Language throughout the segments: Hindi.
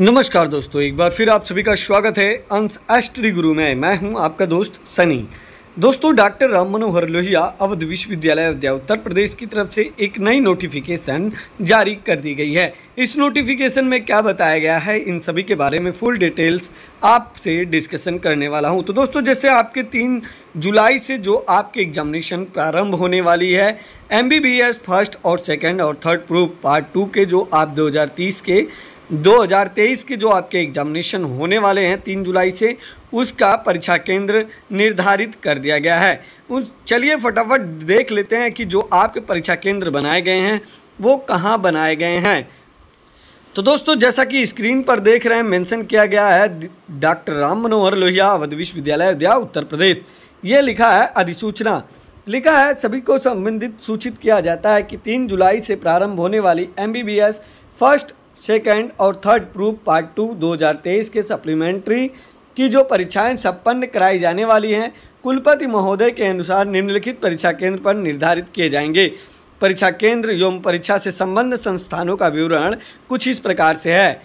नमस्कार दोस्तों एक बार फिर आप सभी का स्वागत है अंश एस्ट्री गुरु में मैं हूं आपका दोस्त सनी दोस्तों डॉक्टर राम मनोहर लोहिया अवध विश्वविद्यालय अयोध्या उत्तर प्रदेश की तरफ से एक नई नोटिफिकेशन जारी कर दी गई है इस नोटिफिकेशन में क्या बताया गया है इन सभी के बारे में फुल डिटेल्स आपसे डिस्कशन करने वाला हूं तो दोस्तों जैसे आपके तीन जुलाई से जो आपके एग्जामिनेशन प्रारंभ होने वाली है एम फर्स्ट और सेकेंड और थर्ड प्रूफ पार्ट टू के जो आप दो के 2023 के जो आपके एग्जामिनेशन होने वाले हैं तीन जुलाई से उसका परीक्षा केंद्र निर्धारित कर दिया गया है उस चलिए फटाफट देख लेते हैं कि जो आपके परीक्षा केंद्र बनाए गए हैं वो कहाँ बनाए गए हैं तो दोस्तों जैसा कि स्क्रीन पर देख रहे हैं मेंशन किया गया है डॉक्टर राम मनोहर लोहिया अवध विश्वविद्यालय अयोध्या उत्तर प्रदेश ये लिखा है अधिसूचना लिखा है सभी को संबंधित सूचित किया जाता है कि तीन जुलाई से प्रारंभ होने वाली एम फर्स्ट सेकेंड और थर्ड प्रूफ पार्ट टू 2023 के सप्लीमेंट्री की जो परीक्षाएं संपन्न कराई जाने वाली हैं कुलपति महोदय के अनुसार निम्नलिखित परीक्षा केंद्र पर निर्धारित किए जाएंगे परीक्षा केंद्र एवं परीक्षा से संबंध संस्थानों का विवरण कुछ इस प्रकार से है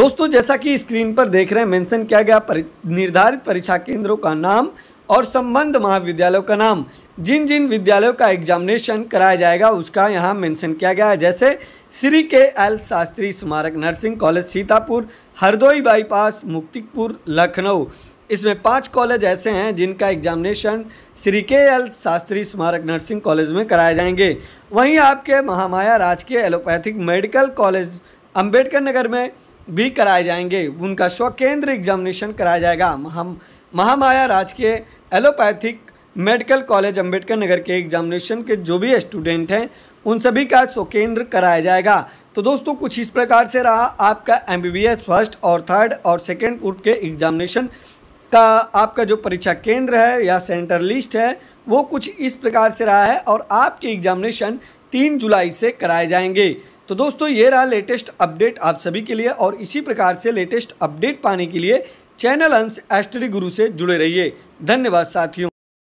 दोस्तों जैसा कि स्क्रीन पर देख रहे हैं मेंशन किया गया परि, निर्धारित परीक्षा केंद्रों का नाम और संबंध महाविद्यालयों का नाम जिन जिन विद्यालयों का एग्जामिनेशन कराया जाएगा उसका यहाँ मेंशन किया गया है जैसे श्री के L Shastri Smarak nursing college Sitapur Hardoi bypass Muktipur Lucknow इसमें पांच कॉलेज ऐसे हैं जिनका एग्जामिनेशन श्री के L Shastri Smarak nursing college में कराए जाएंगे वहीं आपके महामाया राजकीय allopathic medical college Ambedkar Nagar में भी कराए जाएंगे उनका स्वकेंद्र एग्जामिनेशन कराया जाएगा महा महामाया राजकीय allopathic medical college Ambedkar Nagar के एग्जामिनेशन के जो भी स्टूडेंट हैं उन सभी का स्वकेंद्र कराया जाएगा तो दोस्तों कुछ इस प्रकार से रहा आपका एम फर्स्ट और थर्ड और सेकेंड ग्रुप के एग्जामिनेशन का आपका जो परीक्षा केंद्र है या सेंटर लिस्ट है वो कुछ इस प्रकार से रहा है और आपके एग्जामिनेशन तीन जुलाई से कराए जाएंगे तो दोस्तों ये रहा लेटेस्ट अपडेट आप सभी के लिए और इसी प्रकार से लेटेस्ट अपडेट पाने के लिए चैनल अंश एस्टडी गुरु से जुड़े रहिए धन्यवाद साथियों